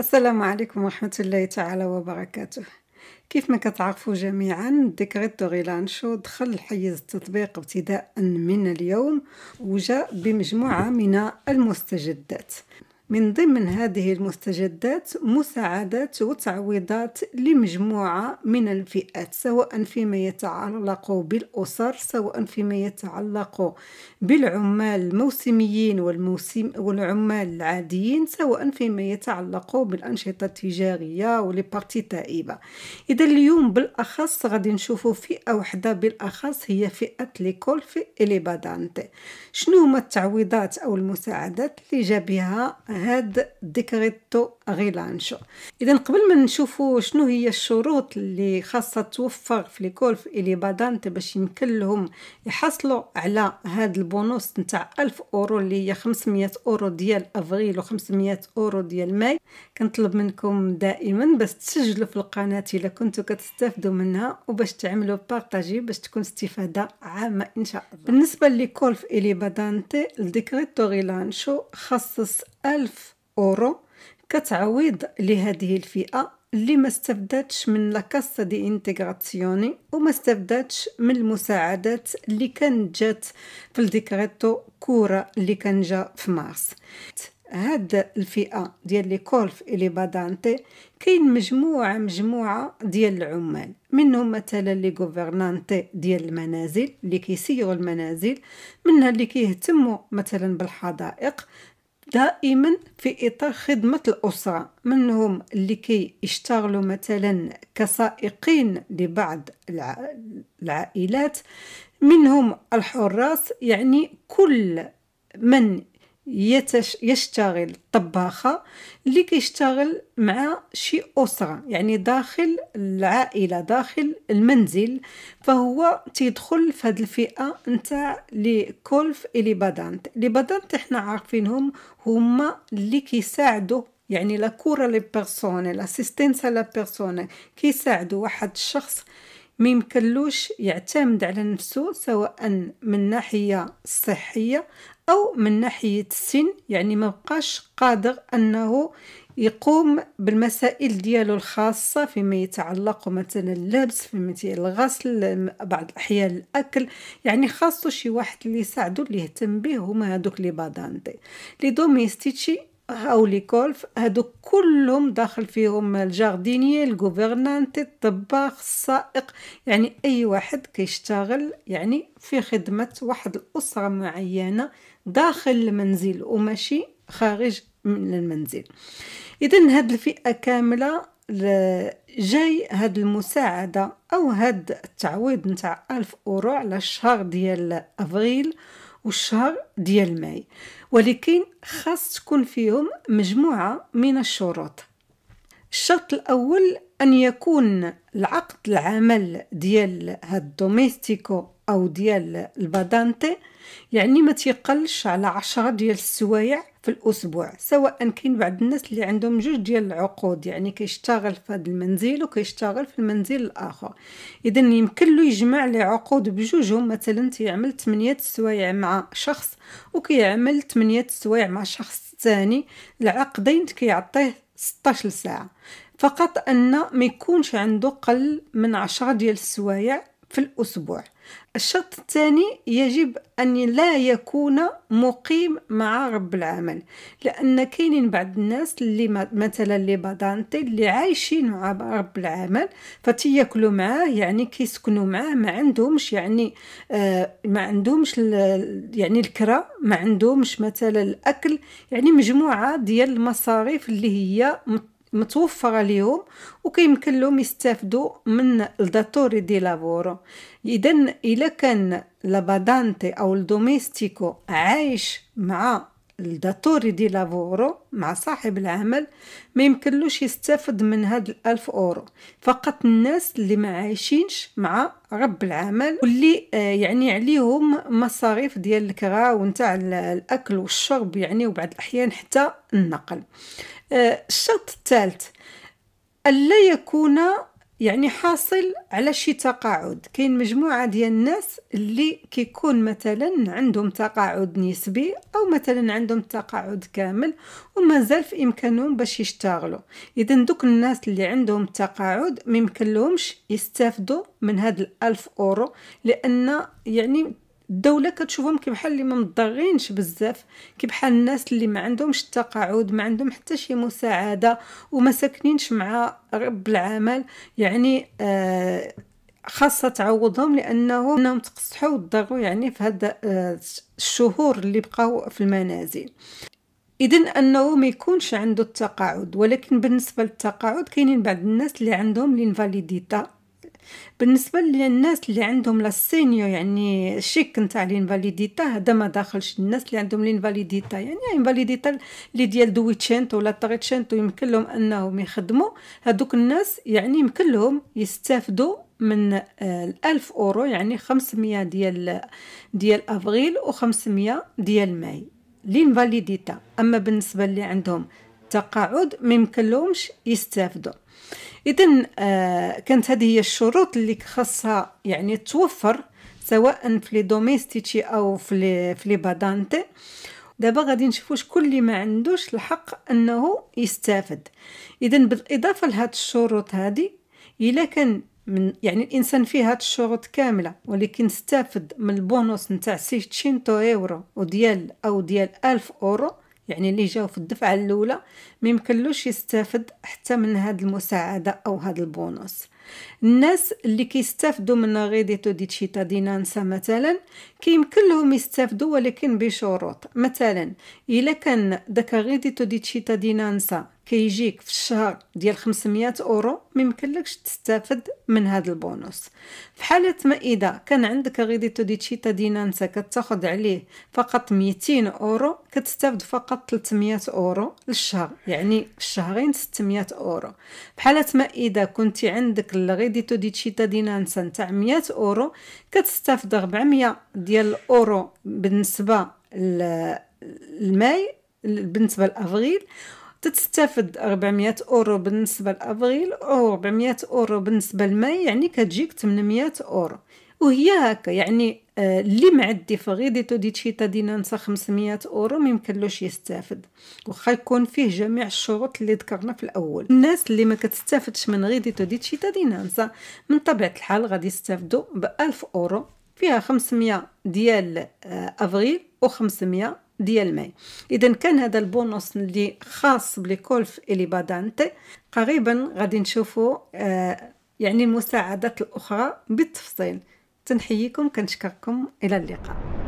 السلام عليكم ورحمة الله تعالى وبركاته كيف ما كتعرفوا جميعا دو غيلانشو دخل حيز التطبيق ابتداء من اليوم وجاء بمجموعة من المستجدات من ضمن هذه المستجدات مساعدات وتعويضات لمجموعة من الفئات سواء فيما يتعلق بالأسر سواء فيما يتعلق بالعمال الموسميين والموسم والعمال العاديين سواء فيما يتعلق بالأنشطة التجارية ولبارتي تائبة إذا اليوم بالأخص غادي نشوفوا فئة واحدة بالأخص هي فئة ليكولفي إلي بادانتي شنو هما التعويضات أو المساعدات اللي جا هاد ديكريتو غيلانشو اذا قبل ما نشوفوا شنو هي الشروط اللي خاصه توفر في ليكول في بادانت باش يمكن لهم يحصلوا على هاد البونوس نتاع 1000 اورو اللي هي 500 اورو ديال افريل و500 اورو ديال ماي كنطلب منكم دائما باش تسجلوا في القناه الا كنتو كتستافدوا منها وباش تعملوا بارطاجي باش تكون استفاده عامه ان شاء الله بالنسبه لليكول في بادانت الديكريتو غيلانشو خصص ألف أورو كتعويض لهذه الفئة اللي ما استفدتش من لاكاسا دي انتغراسيوني وما استفدتش من المساعدات اللي كان جات في الديكريتو كورة اللي كان جا في مارس هاد الفئة ديال لي كولف إلي بادانتي كاين مجموعة مجموعة ديال العمال منهم مثلا لي غوفرنانتي ديال المنازل اللي كيسيروا المنازل منها اللي كيهتموا مثلا بالحدائق دائما في إطار خدمة الأسرة منهم اللي كي يشتغلوا مثلا كسائقين لبعض العائلات منهم الحراس يعني كل من يتش يشتغل طباخة اللي كيشتغل مع شي أسرة يعني داخل العائلة داخل المنزل فهو تيدخل في هاد الفئة نتاع لي كولف لي بادانت لي بادانت احنا عارفينهم هما اللي كيساعدوا يعني لا كورة لي لا اسيستينسا لا بيرسون كيساعدوا واحد الشخص ميمكلوش يعتمد على نفسه سواء من ناحيه الصحيه او من ناحيه السن يعني ما بقاش قادر انه يقوم بالمسائل ديالو الخاصة فيما يتعلق مثلا اللبس فيما الغسل بعض الأحيان الأكل يعني خاصو شي واحد اللي يساعدو اللي يهتم به هما هادوك لي بادانتي لي دوميستيتشي هاو ليكولف هادو كلهم داخل فيهم الجاردينيي الجوفرنانت الطباخ السائق يعني اي واحد كيشتغل يعني في خدمه واحد الاسره معينه داخل المنزل وماشي خارج من المنزل اذا هاد الفئه كامله جاي هاد المساعده او هاد التعويض نتاع ألف اورو على الشهر ديال افريل والشهر ديال ماي ولكن خاص تكون فيهم مجموعة من الشروط الشرط الأول أن يكون العقد العمل ديال هاد الدوميستيكو أو ديال البادانتي يعني ما تيقلش على عشرة ديال السوايع في الاسبوع سواء كاين بعض الناس اللي عندهم جوج ديال العقود يعني كيشتغل في هذا المنزل وكيشتغل في المنزل الاخر اذا يمكن له يجمع لي عقود بجوجهم مثلا تيعمل 8 سوايع مع شخص وكيعمل 8 سوايع مع شخص ثاني العقدين كيعطيه 16 ساعه فقط ان ما يكونش عنده قل من 10 ديال السوايع في الاسبوع الشرط الثاني يجب أن لا يكون مقيم مع رب العمل لأن كاينين بعض الناس اللي مثلا لي بادانتي اللي عايشين مع رب العمل فتياكلوا معاه يعني كيسكنوا معاه ما عندهمش يعني آه، ما عندهمش يعني الكرا ما عندهمش مثلا الأكل يعني مجموعة ديال المصاريف اللي هي متوفره ليهم وكيمكن لهم يستافدوا من الداتوري دي لافورو اذا الا كان لابادانتي او الدوميستيكو عايش مع الداتوري دي لافورو مع صاحب العمل ما يمكنلوش يستفد من هاد الألف أورو فقط الناس اللي ما عايشينش مع رب العمل واللي آه، يعني عليهم مصاريف ديال الكرا ونتاع الأكل والشرب يعني وبعد الأحيان حتى النقل آه، الشرط الثالث ألا يكون يعني حاصل على شي تقاعد كاين مجموعة ديال الناس اللي كيكون مثلا عندهم تقاعد نسبي او مثلا عندهم تقاعد كامل ومازال في امكانهم باش يشتغلوا اذا دوك الناس اللي عندهم تقاعد ميمكن لهمش يستافدوا من هاد الألف اورو لان يعني الدوله كتشوفهم كبحال اللي ما مضغينش بزاف كبحال الناس اللي ما عندهمش التقاعد ما عندهم حتى شي مساعده وما ساكنينش مع رب العمل يعني آه خاصه تعوضهم لانهم انهم تقصحوا وضروا يعني في هاد آه، الشهور اللي بقاو في المنازل اذا انه ما يكونش عنده التقاعد ولكن بالنسبه للتقاعد كاينين بعض الناس اللي عندهم لينفاليديتا بالنسبه للناس اللي عندهم لا سينيو يعني شيك نتاع لينفاليديتا هذا ما داخلش الناس اللي عندهم لينفاليديتا يعني لينفاليديتا اللي ديال دويتشينتو ولا طريتشينتو يمكن لهم انهم يخدموا هذوك الناس يعني يمكن لهم يستافدوا من آه، الألف أورو يعني 500 ديال ديال أفريل و500 ديال ماي لينفاليديتا أما بالنسبة اللي عندهم تقاعد ما يمكن لهمش يستافدوا اذا آه كانت هذه هي الشروط اللي خاصها يعني توفر سواء في لي دوميستيتشي او في لي في لي بادانتي دابا غادي نشوفوا شكون اللي ما عندوش الحق انه يستافد اذا بالاضافه لهاد الشروط هذه الا كان من يعني الانسان فيه هاد الشروط كامله ولكن استافد من البونص نتاع 600 يورو وديال او ديال 1000 اورو يعني اللي جاو في الدفعه الاولى ما يمكنلوش يستافد حتى من هذه المساعده او هذا البونص الناس اللي كيستافدوا من غيديتو دي تشيتا دينانسا مثلا كيمكن لهم يستافدوا ولكن بشروط مثلا الا كان داك غيديتو دي تشيتا دينانسا كيجيك في الشهر ديال 500 اورو ميمكنلكش تستافد من هذا البونص في حاله ما اذا كان عندك غيديتو دي تشيتا دينانسا كتاخد عليه فقط 200 اورو كتستافد فقط 300 اورو للشهر يعني في الشهرين 600 اورو في حاله ما اذا كنت عندك لغي دي تو دي تشيتا نسان نتاع ميات اورو كتستافد ربعمية ديال الاورو بالنسبه الماي بالنسبه لأفغيل تتستافد 400 اورو بالنسبه لافغيل او 400 اورو بالنسبه لماي يعني كتجيك 800 اورو وهي هكا يعني آه، اللي معدي في غيديتو دي تشيتا دينانسا 500 اورو ما يمكنلوش يستافد واخا يكون فيه جميع الشروط اللي ذكرنا في الاول الناس اللي ما كتستافدش من غيديتو دي تشيتا دينانسا من طبيعه الحال غادي يستافدوا ب 1000 اورو فيها 500 ديال آه، افريل و500 ديال ماي اذا كان هذا البونص اللي خاص بليكولف الي بادانتي قريبا غادي نشوفوا آه، يعني المساعدات الاخرى بالتفصيل تنحييكم كنشكركم الى اللقاء